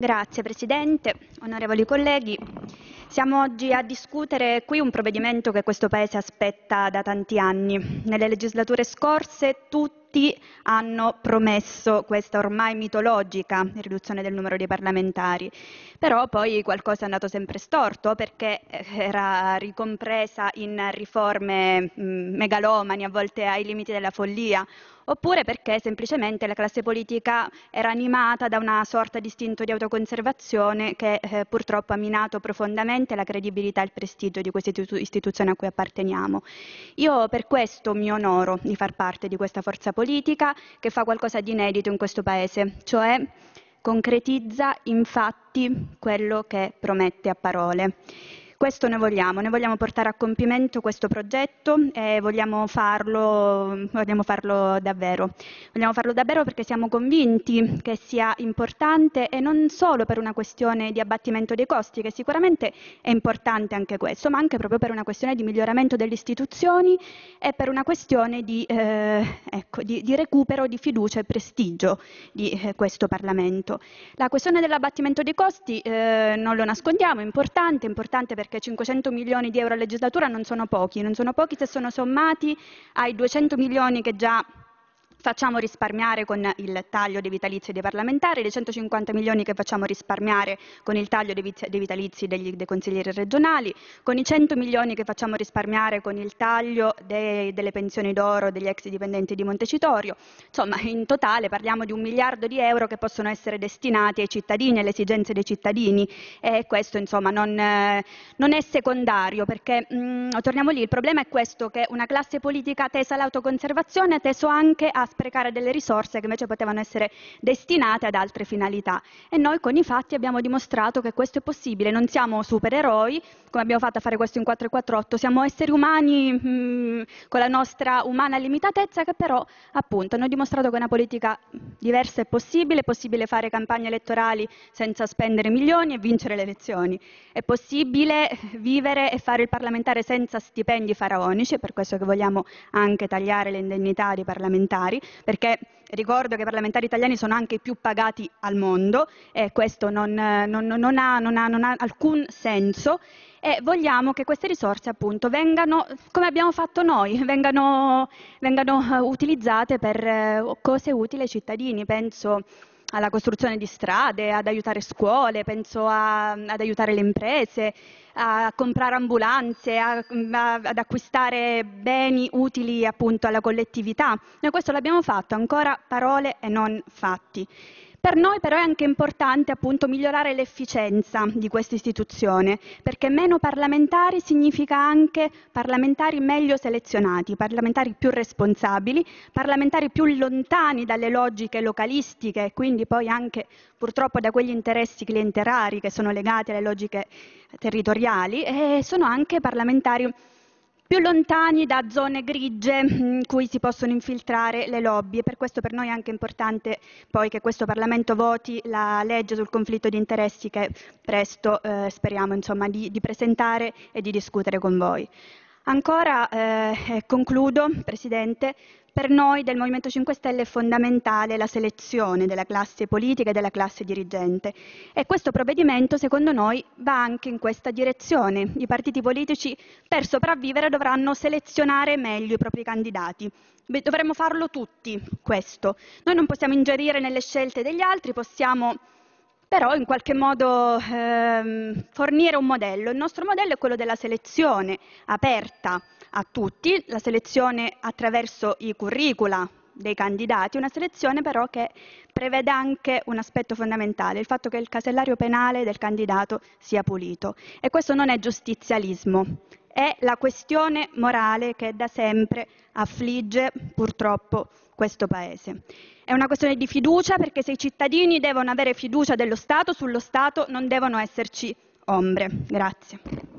Grazie Presidente, onorevoli colleghi. Siamo oggi a discutere qui un provvedimento che questo Paese aspetta da tanti anni. Nelle legislature scorse tutti hanno promesso questa ormai mitologica riduzione del numero dei parlamentari, però poi qualcosa è andato sempre storto perché eh, era ricompresa in riforme mm, megalomani, a volte ai limiti della follia oppure perché semplicemente la classe politica era animata da una sorta di istinto di autoconservazione che eh, purtroppo ha minato profondamente la credibilità e il prestigio di questa istituzione a cui apparteniamo. Io per questo mi onoro di far parte di questa forza politica che fa qualcosa di inedito in questo Paese, cioè concretizza in fatti quello che promette a parole. Questo noi vogliamo, noi vogliamo portare a compimento questo progetto e vogliamo farlo, vogliamo farlo davvero. Vogliamo farlo davvero perché siamo convinti che sia importante e non solo per una questione di abbattimento dei costi, che sicuramente è importante anche questo, ma anche proprio per una questione di miglioramento delle istituzioni e per una questione di, eh, ecco, di, di recupero di fiducia e prestigio di eh, questo Parlamento. La questione dell'abbattimento dei costi eh, non lo nascondiamo, è importante, è importante perché perché 500 milioni di euro a legislatura non sono pochi, non sono pochi se sono sommati ai 200 milioni che già facciamo risparmiare con il taglio dei vitalizi dei parlamentari, dei 150 milioni che facciamo risparmiare con il taglio dei vitalizi degli, dei consiglieri regionali, con i 100 milioni che facciamo risparmiare con il taglio dei, delle pensioni d'oro degli ex dipendenti di Montecitorio. Insomma, in totale parliamo di un miliardo di euro che possono essere destinati ai cittadini, alle esigenze dei cittadini e questo insomma non, non è secondario perché, mh, mm, torniamo lì, il problema è questo che una classe politica tesa all'autoconservazione, teso anche a sprecare delle risorse che invece potevano essere destinate ad altre finalità. E noi con i fatti abbiamo dimostrato che questo è possibile, non siamo supereroi, come abbiamo fatto a fare questo in 448, siamo esseri umani mh, mm, con la nostra umana limitatezza che però appunto hanno dimostrato che una politica diversa è possibile, è possibile fare campagne elettorali senza spendere milioni e vincere le elezioni, è possibile vivere e fare il parlamentare senza stipendi faraonici, è per questo che vogliamo anche tagliare le indennità dei parlamentari, parlamentari, perché ricordo che i parlamentari italiani sono anche i più pagati al mondo e questo non, non, non, ha, non ha, ha alcun senso e vogliamo che queste risorse appunto vengano, come abbiamo fatto noi, vengano, vengano utilizzate per eh, cose utili ai cittadini. Penso alla costruzione di strade, ad aiutare scuole, penso a, ad aiutare le imprese, a comprare ambulanze, a, a, ad acquistare beni utili appunto alla collettività. Noi questo l'abbiamo fatto, ancora parole e non fatti. Per noi però è anche importante appunto, migliorare l'efficienza di questa istituzione, perché meno parlamentari significa anche parlamentari meglio selezionati, parlamentari più responsabili, parlamentari più lontani dalle logiche localistiche e quindi poi anche purtroppo da quegli interessi clienterari che sono legati alle logiche territoriali e sono anche parlamentari più lontani da zone grigie in cui si possono infiltrare le lobby e per questo per noi è anche importante poi che questo Parlamento voti la legge sul conflitto di interessi che presto eh, speriamo insomma, di, di presentare e di discutere con voi. Ancora, eh, eh, concludo, Presidente, per noi del Movimento 5 Stelle è fondamentale la selezione della classe politica e della classe dirigente e questo provvedimento secondo noi va anche in questa direzione. I partiti politici per sopravvivere dovranno selezionare meglio i propri candidati. Dovremmo farlo tutti questo. Noi non possiamo ingerire nelle scelte degli altri, possiamo però in qualche modo ehm, fornire un modello. Il nostro modello è quello della selezione aperta a tutti, la selezione attraverso i curricula dei candidati, una selezione però che prevede anche un aspetto fondamentale, il fatto che il casellario penale del candidato sia pulito. E questo non è giustizialismo, è la questione morale che da sempre affligge purtroppo questo Paese. È una questione di fiducia perché se i cittadini devono avere fiducia dello Stato, sullo Stato non devono esserci ombre. Grazie.